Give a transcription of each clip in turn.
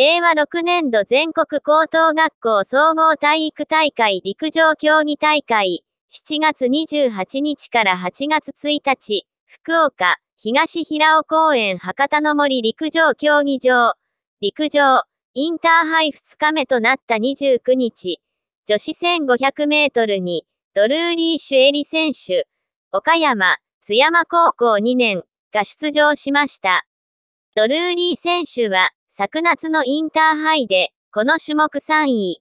令和6年度全国高等学校総合体育大会陸上競技大会、7月28日から8月1日、福岡、東平尾公園博多の森陸上競技場、陸上、インターハイ2日目となった29日、女子1500メートルに、ドルーリー・シュエリ選手、岡山、津山高校2年が出場しました。ドルーリー選手は、昨夏のインターハイで、この種目3位。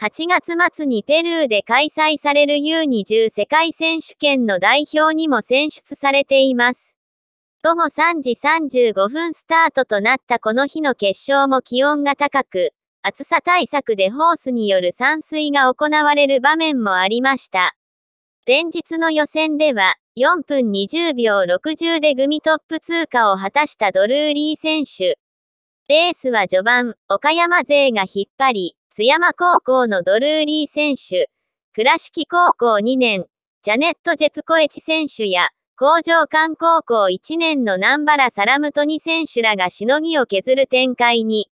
8月末にペルーで開催される U20 世界選手権の代表にも選出されています。午後3時35分スタートとなったこの日の決勝も気温が高く、暑さ対策でホースによる散水が行われる場面もありました。前日の予選では、4分20秒60で組トップ通過を果たしたドルーリー選手。レースは序盤、岡山勢が引っ張り、津山高校のドルーリー選手、倉敷高校2年、ジャネット・ジェプコエチ選手や、工場館高校1年の南原サラムトニ選手らがしのぎを削る展開に、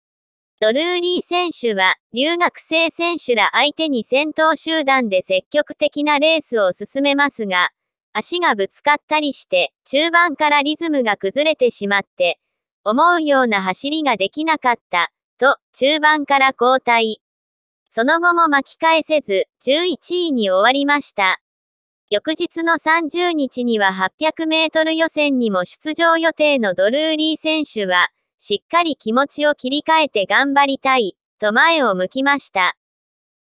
ドルーリー選手は、留学生選手ら相手に先頭集団で積極的なレースを進めますが、足がぶつかったりして、中盤からリズムが崩れてしまって、思うような走りができなかった、と、中盤から交代。その後も巻き返せず、11位に終わりました。翌日の30日には800メートル予選にも出場予定のドルーリー選手は、しっかり気持ちを切り替えて頑張りたい、と前を向きました。